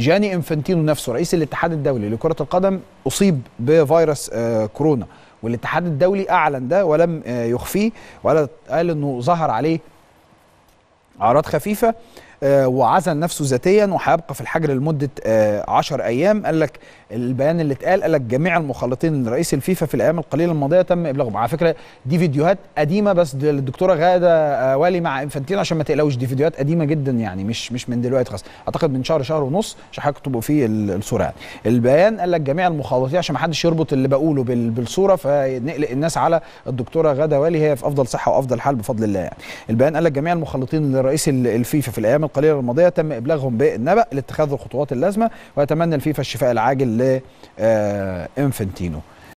جاني انفانتينو نفسه رئيس الاتحاد الدولي لكرة القدم أصيب بفيروس آه، كورونا والاتحاد الدولي أعلن ده ولم آه، يخفيه ولا قال أنه ظهر عليه أعراض خفيفة آه، وعزل نفسه ذاتيا وهيبقى في الحجر لمده 10 آه، ايام قال لك البيان اللي اتقال قال لك جميع المخالطين لرئيس الفيفا في الايام القليله الماضيه تم ابلاغهم على فكره دي فيديوهات قديمه بس للدكتوره غاده آه، والي مع انفانتينو عشان ما تقلقوش دي فيديوهات قديمه جدا يعني مش مش من دلوقتي خالص اعتقد من شهر شهر ونص عشان هكتبوا فيه الصوره يعني البيان قال لك جميع المخالطين عشان ما حدش يربط اللي بقوله بالصوره فنقلق الناس على الدكتوره غاده والي هي في افضل صحه وافضل حال بفضل الله يعني البيان قال لك جميع المخالطين لرئيس الفيفا في الايام القليله الماضيه تم ابلاغهم بالنبأ لاتخاذ الخطوات اللازمه ويتمنى الفيفا الشفاء العاجل لانفنتينو آه،